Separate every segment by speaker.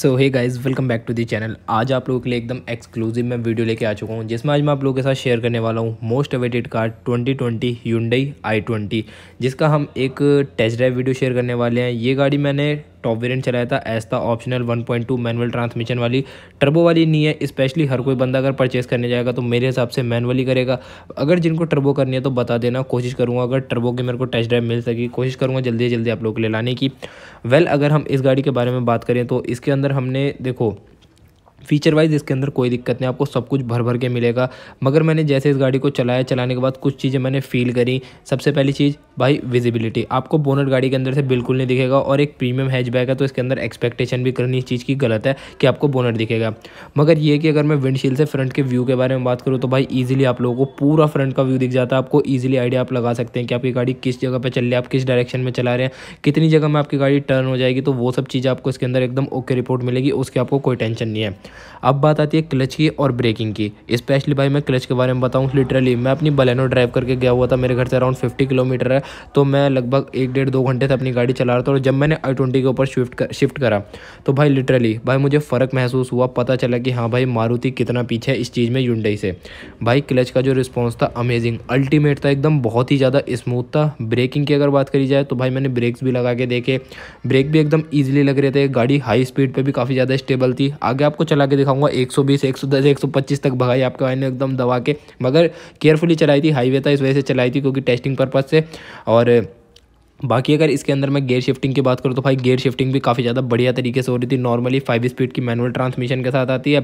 Speaker 1: so hey guys welcome back to the channel आज आप लोगों के लिए एकदम एक्सक्लूसिव मैं वीडियो लेके आ चुका हूँ जिसमें आज मैं आप लोगों के साथ शेयर करने वाला हूँ most awaited car 2020 twenty Hyundai i twenty जिसका हम एक टेस्ट ड्राइव वीडियो शेयर करने वाले हैं ये गाड़ी मैंने टॉप वेरिएंट चलाया था था ऑप्शनल 1.2 मैनुअल ट्रांसमिशन वाली टर्बो वाली नहीं है स्पेशली हर कोई बंदा अगर परचेस करने जाएगा तो मेरे हिसाब से मैनुअली करेगा अगर जिनको टर्बो करनी है तो बता देना कोशिश करूँगा अगर टर्बो की मेरे को टेस्ट ड्राइव मिल सकी कोशिश करूँगा जल्दी जल्दी आप लोग ले लाने की वेल अगर हम इस गाड़ी के बारे में बात करें तो इसके अंदर हमने देखो फीचर वाइज इसके अंदर कोई दिक्कत नहीं आपको सब कुछ भर भर के मिलेगा मगर मैंने जैसे इस गाड़ी को चलाया चलाने के बाद कुछ चीज़ें मैंने फील करी सबसे पहली चीज़ बाई विजिबिलिटी आपको बोनट गाड़ी के अंदर से बिल्कुल नहीं दिखेगा और एक प्रीमियम बैग है तो इसके अंदर एक्सपेक्टेशन भी करनी इस चीज़ की गलत है कि आपको बोनट दिखेगा मगर ये कि अगर मैं विंडशील्ड से फ्रंट के व्यू के बारे में बात करूँ तो भाई ईजिली आप लोगों को पूरा फ्रंट का व्यू दिख जाता है आपको ईजिली आइडिया आप लगा सकते हैं कि आपकी गाड़ी किस जगह पर चल रही है आप किस डायरेक्शन में चला रहे हैं कितनी जगह में आपकी गाड़ी टर्न हो जाएगी तो वो सब चीज़ें आपको इसके अंदर एकदम ओके रिपोर्ट मिलेगी उसकी आपको कोई टेंशन नहीं है अब बात आती है क्लच की और ब्रेकिंग की स्पेशली भाई मैं क्लच के बारे में बताऊँ लिटरली मैं अपनी बलेनो ड्राइव करके गया हुआ था मेरे घर से अराउंड फिफ्टी किलोमीटर है तो मैं लगभग एक डेढ़ दो घंटे से अपनी गाड़ी चला रहा था और जब मैंने आई ट्वेंटी के ऊपर शिफ्ट कर शिफ्ट करा तो भाई लिटरली भाई मुझे फ़र्क महसूस हुआ पता चला कि हाँ भाई मारुति कितना पीछे है इस चीज़ में यूंडई से भाई क्लच का जो रिस्पॉन्स था अमेजिंग अल्टीमेट था एकदम बहुत ही ज़्यादा स्मूथ था ब्रेकिंग की अगर बात करी जाए तो भाई मैंने ब्रेक्स भी लगा के देखे ब्रेक भी एकदम ईजिली लग रहे थे गाड़ी हाई स्पीड पर भी काफ़ी ज़्यादा स्टेबल थी आगे आपको चला के दिखाऊंगा 120, 110, 125 तक भगाई आपके भाई ने एकदम दबा के मगर केयरफुली चलाई थी हाईवे था इस वजह से चलाई थी क्योंकि टेस्टिंग पर्पज़ से और बाकी अगर इसके अंदर मैं गेयर शिफ्टिंग की बात करूँ तो भाई गेयर शिफ्टिंग भी काफ़ी ज़्यादा बढ़िया तरीके से हो रही थी नॉर्मली फाइव स्पीड की मैनुअल ट्रांसमिशन के साथ आती है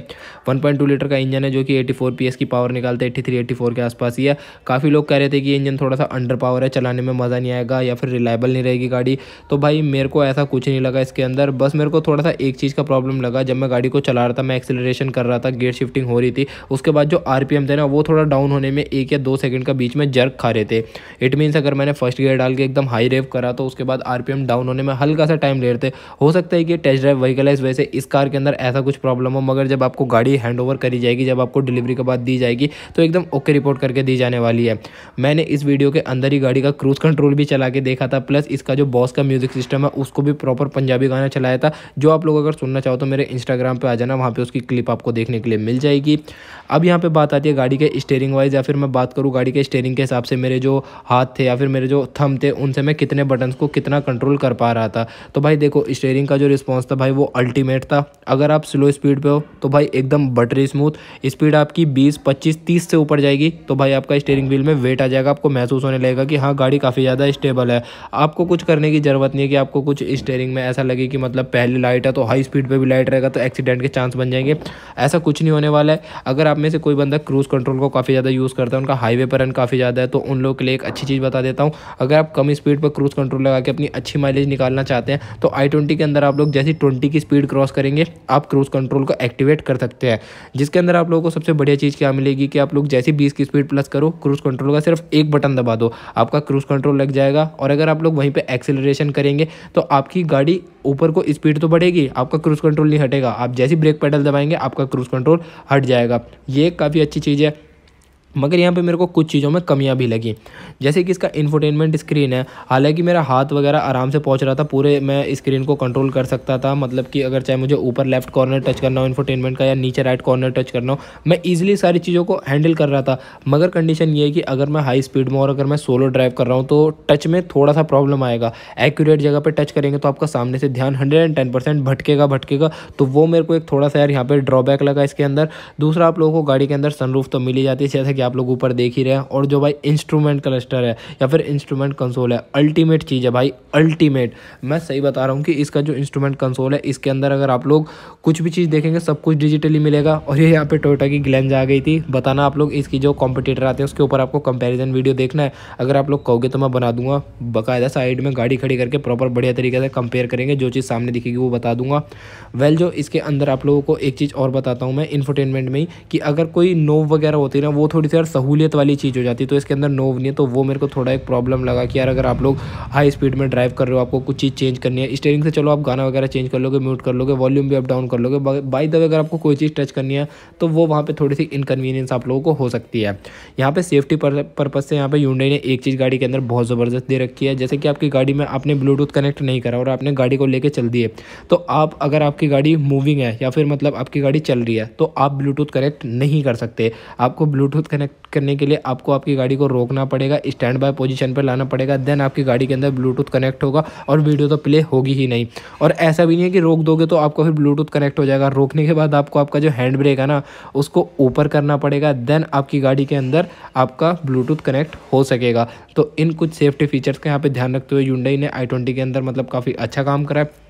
Speaker 1: 1.2 लीटर का इंजन है जो कि 84 फोर की पावर निकालते हैं 83 84 के आसपास ही है काफ़ी लोग कह रहे थे कि इंजन थोड़ा सा अंडर पावर है चलाने में मज़ा नहीं आएगा या फिर रिलायबल नहीं रहेगी गाड़ी तो भाई मेरे को ऐसा कुछ नहीं लगा इसके अंदर बस मेरे को थोड़ा सा एक चीज़ का प्रॉब्लम लगा जब मैं गाड़ी को चला रहा था मैं एक्सेलरेशन कर रहा था गेयर शिफ्टिंग हो रही थी उसके बाद जो आर थे ना वो थोड़ा डाउन होने में एक या दो सेकेंड का बीच में जर्क खा रहे थे इट मीन्स अगर मैंने फर्स्ट गेयर डाल के एकदम हाई रेव करा तो उसके बाद आर डाउन होने में हल्का सा टाइम ले रहे थे हो सकता है कि टेस्ट ड्राइव वहीकल है इस वजह से इस कार के अंदर ऐसा कुछ प्रॉब्लम हो मगर जब आपको गाड़ी हैंड करी जाएगी जब आपको डिलीवरी के बाद दी जाएगी तो एकदम ओके रिपोर्ट करके दी जाने वाली है मैंने इस वीडियो के अंदर ही गाड़ी का क्रूज़ कंट्रोल भी चला के देखा था प्लस इसका जो बॉस का म्यूज़िक सिस्टम है उसको भी प्रॉपर पंजाबी गाना चलाया था जो आप लोग अगर सुनना चाहो तो मेरे इंस्टाग्राम पर आ जाना वहाँ पर उसकी क्लिप आपको देखने के लिए मिल जाएगी अब यहाँ पे बात आती है गाड़ी के स्टेयरिंग वाइज या फिर मैं बात करूँ गाड़ी के स्टेयरिंग के हिसाब से मेरे जो हाथ थे या फिर मेरे जो थम थे उनसे मैं कितने बटन्स को कितना कंट्रोल कर पा रहा था तो भाई देखो स्टेयरिंग का जो रिस्पॉन्स था भाई वो अल्टीमेट था अगर आप स्लो स्पीड पर हो तो भाई एकदम बटरी स्मूथ स्पीड आपकी बीस पच्चीस तीस से ऊपर जाएगी तो भाई आपका स्टेयरिंग व्हील में वेट आ जाएगा आपको महसूस होने लगेगा कि हाँ गाड़ी काफ़ी ज़्यादा स्टेबल है आपको कुछ करने की ज़रूरत नहीं है कि आपको कुछ स्टेयरिंग में ऐसा लगे कि मतलब पहली लाइट है तो हाई स्पीड पर भी लाइट रहेगा तो एक्सीडेंट के चांस बन जाएंगे ऐसा कुछ नहीं होने वाला है अगर आप में से कोई बंदा क्रूज़ कंट्रोल को काफ़ी ज़्यादा यूज़ करता है उनका हाईवे पर रन काफ़ी ज़्यादा है तो उन लोगों के लिए एक अच्छी चीज़ बता देता हूँ अगर आप कम स्पीड पर क्रूज़ कंट्रोल लगा के अपनी अच्छी माइलेज निकालना चाहते हैं तो आई के अंदर आप लोग जैसी ट्वेंटी की स्पीड क्रॉस करेंगे आप क्रूज़ कंट्रोल को एक्टिवेट कर सकते हैं जिसके अंदर आप लोगों को सबसे बढ़िया चीज़ क्या मिलेगी कि आप लोग जैसी बीस की स्पीड प्लस करो क्रूज़ कंट्रोल का सिर्फ एक बटन दबा दो आपका क्रूज़ कंट्रोल लग जाएगा और अगर आप लोग वहीं पर एक्सेलरेशन करेंगे तो आपकी गाड़ी ऊपर को स्पीड तो बढ़ेगी आपका क्रूज़ कंट्रोल नहीं हटेगा आप जैसी ब्रेक पैडल दबाएंगे आपका क्रूज़ कंट्रोल हट जाएगा ये काफ़ी अच्छी चीज़ है मगर यहाँ पे मेरे को कुछ चीज़ों में कमियाँ भी लगी जैसे कि इसका इन्फोटेनमेंट स्क्रीन है हालांकि मेरा हाथ वगैरह आराम से पहुँच रहा था पूरे मैं स्क्रीन को कंट्रोल कर सकता था मतलब कि अगर चाहे मुझे ऊपर लेफ्ट कॉर्नर टच करना हो इन्फोटेनमेंट का या नीचे राइट कॉर्नर टच करना हो मैं ईजिली सारी चीज़ों को हैंडल कर रहा था मगर कंडीशन ये है कि अगर मैं हाई स्पीड में और अगर मैं सोलो ड्राइव कर रहा हूँ तो टच में थोड़ा सा प्रॉब्लम आएगा एक्यूरेट जगह पर टच करेंगे तो आपका सामने से ध्यान हंड्रेड भटकेगा भटकेगा तो वो मेरे को एक थोड़ा सा यार यहाँ पर ड्रॉबैक लगा इसके अंदर दूसरा आप लोगों को गाड़ी के अंदर सनरूफ तो मिली जाती है जैसा कि आप लोग ऊपर देख ही रहे हैं और जो भाई इंस्ट्रूमेंट क्लस्टर है या फिर इंस्ट्रूमेंट कंसोल है अल्टीमेट चीज़ है भाई अल्टीमेट मैं सही बता रहा हूँ कि इसका जो इंस्ट्रूमेंट कंसोल है इसके अंदर अगर आप लोग कुछ भी चीज़ देखेंगे सब कुछ डिजिटली मिलेगा और ये यहाँ पे टोयोटा की ग्लैंज आ गई थी बताना आप लोग इसकी जो कॉम्पिटेटर आते हैं उसके ऊपर आपको कंपेरिजन वीडियो देखना है अगर आप लोग कहोगे तो मैं बना दूंगा बाकायदा साइड में गाड़ी खड़ी करके प्रॉपर बढ़िया तरीके से कंपेयर करेंगे जो चीज़ सामने दिखेगी वो बता दूंगा वेल जो इसके अंदर आप लोगों को एक चीज़ और बताता हूँ मैं इन्फोटेनमेंट में ही कि अगर कोई नोव वगैरह होती ना वो थोड़ी थोड़ी सी यार सहूलियत वाली चीज़ हो जाती है तो इसके अंदर नोव नहीं है तो वो मेरे को थोड़ा एक प्रॉब्लम लगा कि यार अगर आप लोग हाई स्पीड में ड्राइव कर रहे हो आपको कुछ चीज़ चेंज करनी है स्टेयरिंग से चलो आप गाना वगैरह चेंज कर लोगे म्यूट कर लोगे वॉल्यूम भी अप डाउन कर लोगे बाई दबे अगर आपको कोई चीज़ टच करनी है तो वो वहाँ पर थोड़ी सी इनकन्वीनियंस आप लोगों को हो सकती है यहाँ पर सेफ्टी पर्पज़ से यहाँ पर यूंडई ने एक चीज़ गाड़ी के अंदर बहुत ज़बरदस्त दे रखी है जैसे कि आपकी गाड़ी में आपने ब्लूटूथ कनेक्ट नहीं करा और आपने गाड़ी को लेकर चल दिए तो आप अगर आपकी गाड़ी मूविंग है या फिर मतलब आपकी गाड़ी चल रही है तो आप ब्लूटूथ कनेक्ट नहीं कर सकते आपको ब्लूटूथ कनेक्ट करने के लिए आपको आपकी गाड़ी को रोकना पड़ेगा स्टैंड बाय पोजीशन पर लाना पड़ेगा देन आपकी गाड़ी के अंदर ब्लूटूथ कनेक्ट होगा और वीडियो तो प्ले होगी ही नहीं और ऐसा भी नहीं है कि रोक दोगे तो आपको फिर ब्लूटूथ कनेक्ट हो जाएगा रोकने के बाद आपको आपका जो हैंड ब्रेक है ना उसको ऊपर करना पड़ेगा देन आपकी गाड़ी के अंदर आपका ब्लूटूथ कनेक्ट हो सकेगा तो इन कुछ सेफ्टी फीचर्स का यहाँ पर ध्यान रखते हुए यूंडई ने आई के अंदर मतलब काफ़ी अच्छा काम करा है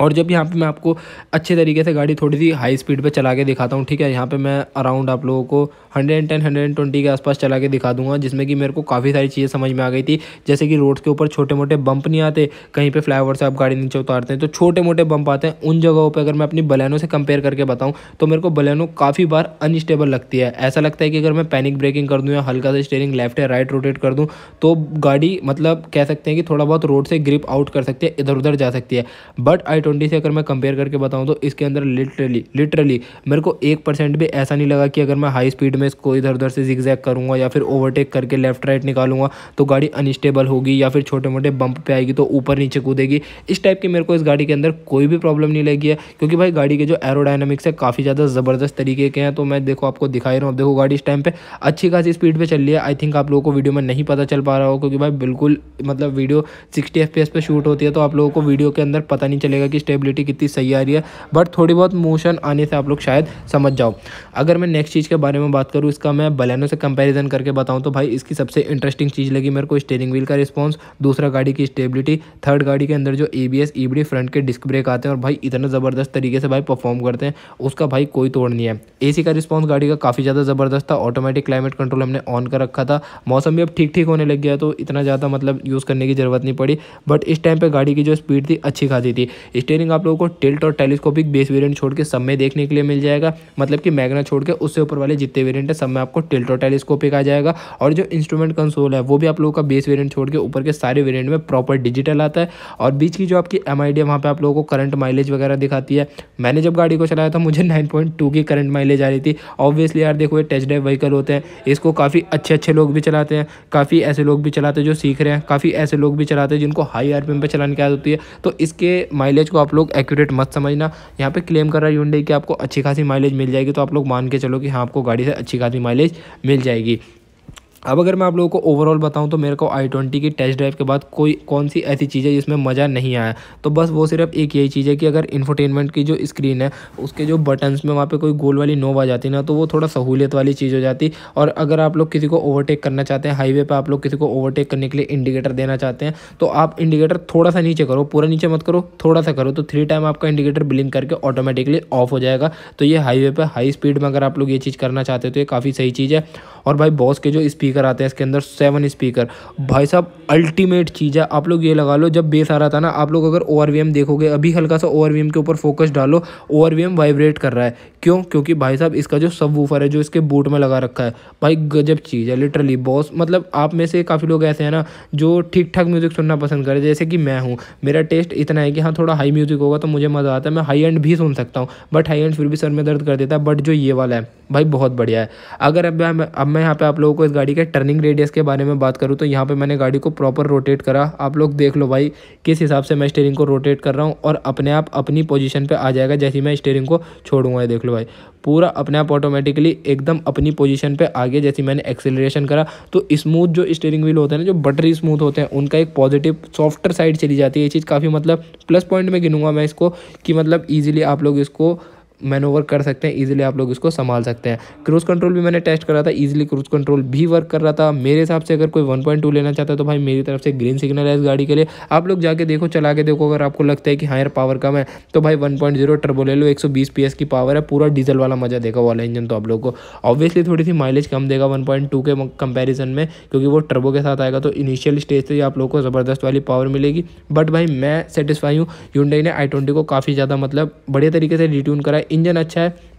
Speaker 1: और जब यहाँ पे मैं आपको अच्छे तरीके से गाड़ी थोड़ी सी हाई स्पीड पे चला के दिखाता हूँ ठीक है यहाँ पे मैं अराउंड आप लोगों को 110 120 के आसपास चला के दिखा दूंगा जिसमें कि मेरे को काफ़ी सारी चीज़ें समझ में आ गई थी जैसे कि रोड के ऊपर छोटे मोटे बम्प नहीं आते कहीं पे फ्लाई से आप गाड़ी नीचे उतारते हैं तो छोटे मोटे बम्प आते हैं उन जगहों पर अगर मैं अपनी बलैनों से कंपेयर करके बताऊँ तो मेरे को बलैनों काफ़ी बार अनस्टेबल लगती है ऐसा लगता है कि अगर मैं पैनिक ब्रेकिंग कर दूँ या हल्का सा स्टेयरिंग लेफ्ट या राइट रोटेट कर दूँ तो गाड़ी मतलब कह सकते हैं कि थोड़ा बहुत रोड से ग्रिप आउट कर सकती है इधर उधर जा सकती है बट आई ट्वेंटी से अगर मैं कंपेयर करके बताऊँ तो इसके अंदर लिटरली लिटरली मेरे को एक परसेंट भी ऐसा नहीं लगा कि अगर मैं हाई स्पीड में इसको इधर उधर से जिक्जैक करूँगा या फिर ओवरटेक करके लेफ्ट राइट निकालूंगा तो गाड़ी अनस्टेबल होगी या फिर छोटे मोटे बंप पर आएगी तो ऊपर नीचे कूदेगी इस टाइप की मेरे को इस गाड़ी के अंदर कोई भी प्रॉब्लम नहीं लगी है क्योंकि भाई गाड़ी के जो एरोडाइनमिक्स है काफ़ी ज़्यादा ज़बरदस्त तरीके के हैं तो मैं देखो आपको दिखाई रहा हूँ देखो गाड़ी इस टाइम पर अच्छी खासी स्पीड पर चल रही है आई थिंक आप लोगों को वीडियो में नहीं पता चल पा रहा हो क्योंकि भाई बिल्कुल मतलब वीडियो सिक्सटी एफ पे शूट होती है तो आप लोगों को वीडियो के अंदर पता नहीं चलेगा की स्टेबिलिटी कितनी सही आ रही है बट थोड़ी बहुत मोशन आने से आप लोग शायद समझ जाओ अगर मैं नेक्स्ट चीज़ के बारे में बात करूँ इसका मैं बलैनो से कंपेरिजन करके बताऊँ तो भाई इसकी सबसे इंटरेस्टिंग चीज़ लगी मेरे को स्टेयरिंग व्हील का रिस्पॉन्स दूसरा गाड़ी की स्टेबिलिटी थर्ड गाड़ी के अंदर जो ए बी एस फ्रंट के डिस्क ब्रेक आते हैं और भाई इतना ज़बरदस्त तरीके से भाई परफॉर्म करते हैं उसका भाई कोई तोड़ नहीं है ए का रिस्पॉन्स गाड़ी का काफ़ी ज़्यादा ज़बरदस्त था ऑटोमेटिक क्लाइमेट कंट्रोल हमने ऑन कर रखा था मौसम भी अब ठीक ठीक होने लग गया तो इतना ज़्यादा मतलब यूज़ करने की ज़रूरत नहीं पड़ी बट इस टाइम पर गाड़ी की जो स्पीड थी अच्छी खासी थी स्टेयरिंग आप लोगों को टिल्ट और टेलीस्कोपिक बेस वेरियंट छोड़ के सब में देखने के लिए मिल जाएगा मतलब कि मैगना छोड़ के उससे ऊपर वाले जितने वेरियंट है सब में आपको टिल्ट और टेलीस्कोपिक आ जाएगा और जो इंस्ट्रूमेंट कंसोल है वो भी आप लोगों का बेस वेरियंट छोड़ के ऊपर के सारे वेरियंट में प्रॉपर डिजिटल आता है और बीच की जो आपकी एम आई डी है वहाँ पर आप लोगों को करंट माइलेज वगैरह दिखाती है मैंने जब गाड़ी को चलाया था मुझे नाइन पॉइंट टू की करंट माइलेज आ रही थी ऑब्वियसली यार देखो ये टेस्ट ड्राइव व्हीकल होते हैं इसको काफ़ी अच्छे अच्छे लोग भी चलाते हैं काफ़ी ऐसे लोग भी चलाते हैं जो सीख रहे हैं काफ़ी ऐसे लोग भी चलाते हैं जिनको हाई आर पे चलाने की आदत होती है तो इसके माइलेज इसको आप लोग एक्यूरेट मत समझना यहाँ पे क्लेम कर रहा है यूनडे कि आपको अच्छी खासी माइलेज मिल जाएगी तो आप लोग मान के चलो कि हाँ आपको गाड़ी से अच्छी खासी माइलेज मिल जाएगी अब अगर मैं आप लोगों को ओवरऑल बताऊं तो मेरे को आई ट्वेंटी की टेस्ट ड्राइव के बाद कोई कौन सी ऐसी चीज़ है जिसमें मज़ा नहीं आया तो बस वो सिर्फ एक यही चीज़ है कि अगर इन्फोटेनमेंट की जो स्क्रीन है उसके जो बटन्स में वहाँ पे कोई गोल वाली नोब आ जाती ना तो वो थोड़ा सहूलियत वाली चीज़ हो जाती और अगर आप लोग किसी को ओवरटेक करना चाहते हैं हाईवे पर आप लोग किसी को ओवरटेक करने के लिए इंडिकेटर देना चाहते हैं तो आप इंडिकेटर थोड़ा सा नीचे करो पूरा नीचे मत करो थोड़ा सा करो तो थ्री टाइम आपका इंडिकेटर ब्लिंक करके ऑटोमेटिकली ऑफ हो जाएगा तो ये हाईवे पर हाई स्पीड में अगर आप लोग ये चीज़ करना चाहते हो तो ये काफ़ी सही चीज़ है और भाई बॉस के जो स्पीकर स्पीकर आते हैं इसके अंदर सेवन स्पीकर भाई साहब अल्टीमेट चीज़ है आप लोग ये लगा लो जब बेस आ रहा था ना आप लोग अगर ओ देखोगे अभी हल्का सा ओ के ऊपर फोकस डालो ओ वाइब्रेट कर रहा है क्यों क्योंकि भाई साहब इसका जो सब है जो इसके बूट में लगा रखा है भाई गजब चीज़ है लिटरली बॉस मतलब आप में से काफ़ी लोग ऐसे हैं ना जो ठीक ठाक म्यूज़िक सुनना पसंद करें जैसे कि मैं हूँ मेरा टेस्ट इतना है कि हाँ थोड़ा हाई म्यूज़िक होगा तो मुझे मज़ा आता है मैं हाई एंड भी सुन सकता हूँ बट हाई एंड फिर भी सर में दर्द कर देता है बट जो ये वाला है भाई बहुत बढ़िया है अगर अब मैं अब मैं यहाँ पे आप लोगों को इस गाड़ी के टर्निंग रेडियस के बारे में बात करूँ तो यहाँ पर मैंने गाड़ी को प्रॉपर रोटेट करा आप लोग देख लो भाई किस हिसाब से मैं स्टेयरिंग को रोटेट कर रहा हूँ और अपने आप अपनी पोजिशन पर आ जाएगा जैसे मैं स्टेयरिंग को छोड़ूंगा देख लो भाई पूरा अपने आप ऑटोमेटिकली एकदम अपनी पोजिशन पर आ गया जैसे मैंने एक्सेलरेशन करा तो स्मूथ जो स्टेयरिंग व्हील होते हैं ना जो बटरी स्मूथ होते हैं उनका एक पॉजिटिव सॉफ्टर साइड चली जाती है ये चीज़ काफ़ी मतलब प्लस पॉइंट में गिनूंगा मैं इसको कि मतलब ईजिली आप लोग इसको मैनोवर कर सकते हैं इजीली आप लोग इसको संभाल सकते हैं क्रूज़ कंट्रोल भी मैंने टेस्ट करा था इजीली क्रूज़ कंट्रोल भी वर्क कर रहा था मेरे हिसाब से अगर कोई 1.2 लेना चाहता है तो भाई मेरी तरफ से ग्रीन सिग्नल है इस गाड़ी के लिए आप लोग जाके देखो चला के देखो अगर आपको लगता है कि हायर पावर कम है तो भाई वन पॉइंट ले लो एक सौ की पावर है पूरा डीजल वाला मज़ा देगा वाला इंजन तो आप लोग को ऑब्वियसली थोड़ी सी माइलेज कम देगा वन के कंपेरिजन में क्योंकि वो टर्बो के साथ आएगा तो इनिशियल स्टेज से आप लोग को ज़बरदस्त वाली पावर मिलेगी बट भाई मैं सेटिसफाई हूँ यूनडाई ने आई को काफ़ी ज़्यादा मतलब बढ़िया तरीके से रिट्यून करा इंजन अच्छा है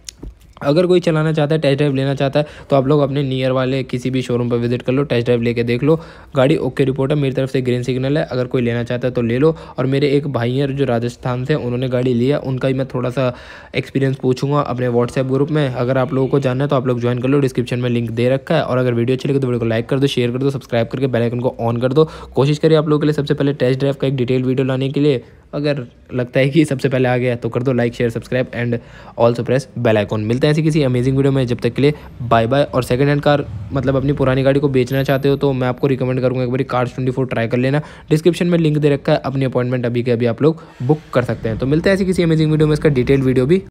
Speaker 1: अगर कोई चलाना चाहता है टेस्ट ड्राइव लेना चाहता है तो आप लोग अपने नियर वाले किसी भी शोरूम पर विजिट कर लो टेस्ट ड्राइव लेके देख लो गाड़ी ओके रिपोर्ट है मेरी तरफ से ग्रीन सिग्नल है अगर कोई लेना चाहता है तो ले लो और मेरे एक भाई हैं जो राजस्थान से उन्होंने गाड़ी लिया उनका ही मैं थोड़ा सा एक्सपीरियंस पूछूंगा अपने व्हाट्सएप ग्रुप में अगर आप लोगों को जानना है तो आप लोग ज्वाइन कर लो डिस्क्रिप्शन में लिंक दे रखा है और अगर वीडियो अच्छी लगे तो वीडियो को लाइक कर दो शेयर कर दो सब्सक्राइब करके बेलाइकन को ऑन कर दो कोशिश करिए आप लोगों के लिए सबसे पहले टेस्ट ड्राइव का एक डिटेल वीडियो लाने के लिए अगर लगता है कि सबसे पहले आ गया तो कर दो like share subscribe and also press bell icon मिलते हैं ऐसी किसी अमेजिंग वीडियो में जब तक के लिए बाय बाय और सेकंड हैंड कार मतलब अपनी पुरानी गाड़ी को बेचना चाहते हो तो मैं आपको रिकमेंड करूँगा एक बार कार्स ट्वेंटी फोर ट्राई कर लेना डिस्क्रिप्शन में लिंक दे रखा है अपनी अपॉइंटमेंट अभी के अभी आप लोग बुक कर सकते हैं तो मिलते हैं ऐसी किसी अमेजिंग वीडियो में इसका डिटेल वीडियो भी